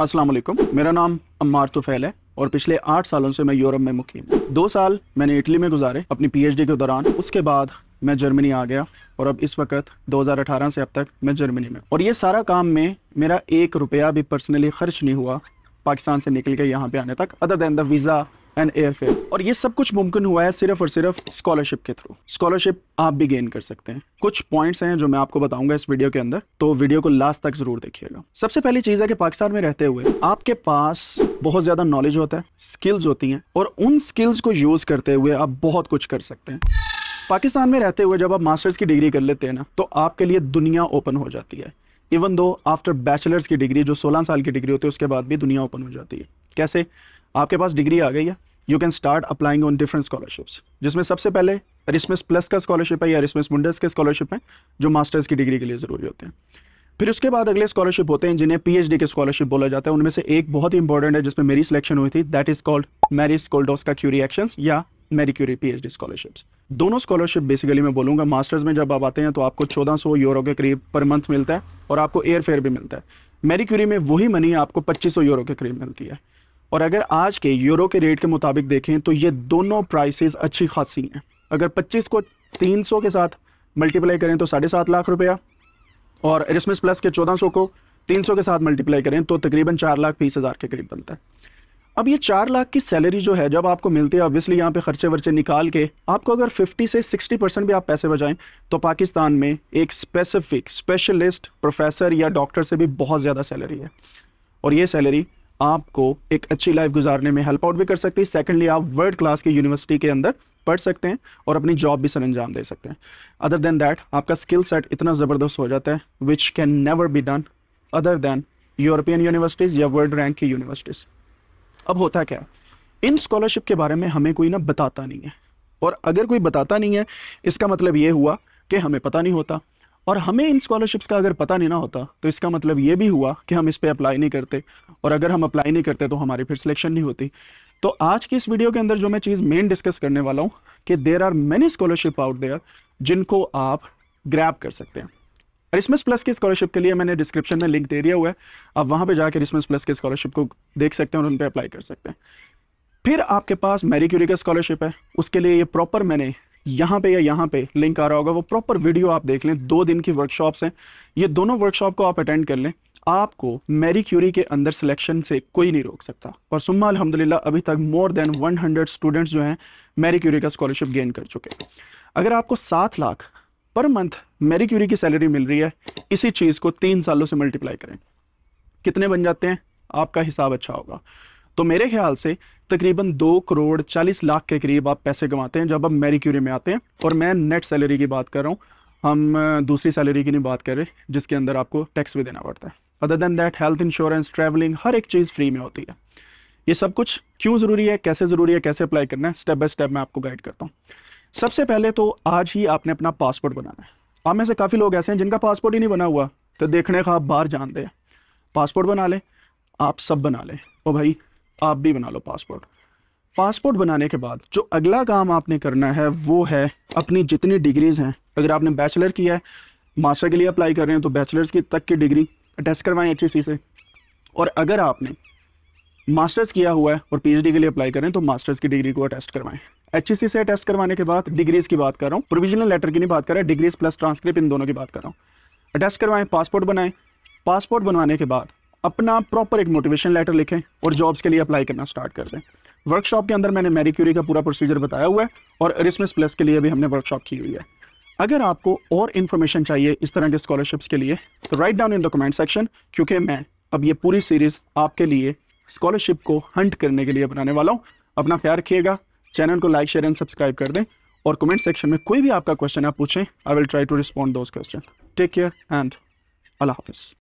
अस्सलाम वालेकुम मेरा नाम अम्मार तुफैल है और पिछले आठ सालों से मैं यूरोप में मुकीम दो साल मैंने इटली में गुजारे अपनी पीएचडी के दौरान उसके बाद मैं जर्मनी आ गया और अब इस वक्त 2018 से अब तक मैं जर्मनी में और ये सारा काम में मेरा एक रुपया भी पर्सनली खर्च नहीं हुआ पाकिस्तान से निकल के यहाँ पे आने तक other than the visa and airfare और ये सब कुछ मुमकिन हुआ है सिर्फ और सिर्फ स्कॉलरशिप के थ्रू स्कॉलरशिप आप भी गेन कर सकते हैं कुछ पॉइंट्स हैं जो मैं आपको बताऊंगा इस वीडियो के अंदर तो वीडियो को लास्ट तक जरूर देखिएगा सबसे पहली चीज है कि पाकिस्तान में रहते हुए आपके पास बहुत ज्यादा नॉलेज होता है स्किल्स होती हैं और उन स्किल्स को यूज करते हुए आप बहुत कुछ कर सकते हैं पाकिस्तान में रहते हुए जब आप मास्टर्स की डिग्री कर लेते हैं ना तो आपके लिए दुनिया ओपन हो जाती है इवन दो आफ्टर बैचलर्स की डिग्री जो 16 साल की डिग्री होती है उसके बाद भी दुनिया ओपन हो जाती है कैसे आपके पास डिग्री आ गई है you can start applying on different scholarships जिसमें सबसे पहले एरिस्मस प्लस का स्कॉलरशिप है या एरिस्मस मुंडस के स्कॉलरशिप हैं जो मास्टर्स की डिग्री के लिए ज़रूरी होते हैं फिर उसके बाद अगले स्कॉलरशिप होते हैं जिन्हें पीएचडी के स्कॉलरशिप बोला जाता है उनमें से एक बहुत ही इंपॉर्टेंट है जिसमें मेरी सिलेक्शन हुई थी दैट इज कॉल्ड मैरी का क्यूरी एक्शन या मैरी क्यूरी पीएचडी स्कॉलरशिप्स दोनों स्कॉलरशिप बेसिकली मैं बोलूंगा मास्टर्स में जब आप आते हैं तो आपको 1400 यूरो के करीब पर मंथ मिलता है और आपको एयर फेयर भी मिलता है मेरी क्यूरी में वही मनी आपको 2500 यूरो के करीब मिलती है और अगर आज के यूरो के रेट के मुताबिक देखें तो ये दोनों प्राइसेस अच्छी खासी हैं अगर 25 को 300 के साथ मल्टीप्लाई करें तो साढ़े सात लाख रुपया और क्रिसमस प्लस के 1400 को 300 के साथ मल्टीप्लाई करें तो तकरीबन चार लाख बीस हज़ार के करीब बनता है अब ये चार लाख की सैलरी जो है जब आपको मिलती है ऑब्वियसली यहाँ पे खर्चे वर्चे निकाल के आपको अगर 50 से 60 परसेंट भी आप पैसे बचाएं तो पाकिस्तान में एक स्पेसिफिक स्पेशलिस्ट प्रोफेसर या डॉक्टर से भी बहुत ज़्यादा सैलरी है और ये सैलरी आपको एक अच्छी लाइफ गुजारने में हेल्प आउट भी कर सकती है सेकेंडली आप वर्ल्ड क्लास की यूनिवर्सिटी के अंदर पढ़ सकते हैं और अपनी जॉब भी सर अंजाम दे सकते हैं अदर देन दैट आपका स्किल सेट इतना ज़बरदस्त हो जाता है which can never be done other than European universities या वर्ल्ड रैंक की यूनिवर्सिटीज़ अब होता क्या है इन स्कॉलरशिप के बारे में हमें कोई ना बताता नहीं है और अगर कोई बताता नहीं है इसका मतलब ये हुआ कि हमें पता नहीं होता और हमें इन स्कॉलरशिप्स का अगर पता नहीं ना होता तो इसका मतलब ये भी हुआ कि हम इस पर अप्लाई नहीं करते और अगर हम अप्लाई नहीं करते तो हमारी फिर सिलेक्शन नहीं होती तो आज की इस वीडियो के अंदर जो मैं चीज़ मेन डिस्कस करने वाला हूँ कि there are many scholarship out there जिनको आप ग्रैप कर सकते हैं रिसमस प्लस की स्कॉलरशिप के लिए मैंने डिस्क्रिप्शन में लिंक दे दिया हुआ है आप वहाँ पर जाकर रिसमस प्लस की स्कॉलरशिप को देख सकते हैं और उन पर अप्लाई कर सकते हैं फिर आपके पास मेरी क्यूरी का स्कॉलरशिप है उसके लिए ये प्रॉपर मैंने यहाँ पे या यहाँ पे लिंक आ रहा होगा वो प्रॉपर वीडियो आप देख लें दो दिन की वर्कशॉप्स हैं ये दोनों वर्कशॉप को आप अटेंड कर लें आपको मैरी क्यूरी के अंदर सिलेक्शन से कोई नहीं रोक सकता और सुम्मा अलहमदिल्ला अभी तक मोर देन 100 स्टूडेंट्स जो हैं मैरी क्यूरी का स्कॉलरशिप गेन कर चुके हैं अगर आपको सात lakh per month Marie Curie की सैलरी मिल रही है इसी चीज़ को तीन सालों से मल्टीप्लाई करें कितने बन जाते हैं आपका हिसाब अच्छा होगा तो मेरे ख्याल से तकरीबन दो करोड़ चालीस लाख के करीब आप पैसे कमाते हैं जब आप मेरी क्यूरी में आते हैं और मैं नेट सैलरी की बात कर रहा हूँ हम दूसरी सैलरी की नहीं बात कर रहे जिसके अंदर आपको टैक्स भी देना पड़ता है other than that health insurance travelling हर एक चीज़ फ्री में होती है ये सब कुछ क्यों ज़रूरी है कैसे ज़रूरी है कैसे अप्लाई करना है स्टेप बाय स्टेप मैं आपको गाइड करता हूँ सबसे पहले तो आज ही आपने अपना पासपोर्ट बनाना है आप में से काफ़ी लोग ऐसे हैं जिनका पासपोर्ट ही नहीं बना हुआ तो देखने का आप बाहर जान दें पासपोर्ट बना लें आप सब बना लें ओ भाई आप भी बना लो पासपोर्ट पासपोर्ट बनाने के बाद जो अगला काम आपने करना है वो है अपनी जितनी डिग्रीज़ हैं अगर आपने बैचलर किया है मास्टर के लिए अप्लाई कर रहे हैं तो बैचलर्स की तक की डिग्री अटेस्ट करवाएं एच e से और अगर आपने मास्टर्स किया हुआ है और पीएचडी के लिए अप्लाई करें तो मास्टर्स की डिग्री को अटेस्ट करवाएं एच e से अटेस्ट करवाने के बाद डिग्रीज की बात कर रहा हूँ प्रोविजनल लेटर की नहीं बात कर रहा है डिग्रीज प्लस ट्रांसक्रिप्ट इन दोनों की बात कर रहा हूँ अटेस्ट करवाएं पासपोर्ट बनाएं पासपोर्ट बनवाने के बाद अपना प्रॉपर एक मोटिवेशन लेटर लिखें और जॉब्स के लिए अप्लाई करना स्टार्ट कर दें वर्कशॉप के अंदर मैंने मेरी क्यूरी का पूरा प्रोसीजर बताया हुआ है और रिसमस प्लस के लिए भी हमने वर्कशॉप की हुई है अगर आपको और इन्फॉर्मेशन चाहिए इस तरह के स्कॉलरशिप्स के लिए तो write down in the comment section क्योंकि मैं अब ये पूरी सीरीज़ आपके लिए स्कॉलरशिप को हंट करने के लिए बनाने वाला हूँ अपना ख्याल रखिएगा चैनल को लाइक शेयर एंड सब्सक्राइब कर दें और कमेंट सेक्शन में कोई भी आपका क्वेश्चन आप पूछें I will try to respond those questions take care and अल्लाह हाफिज़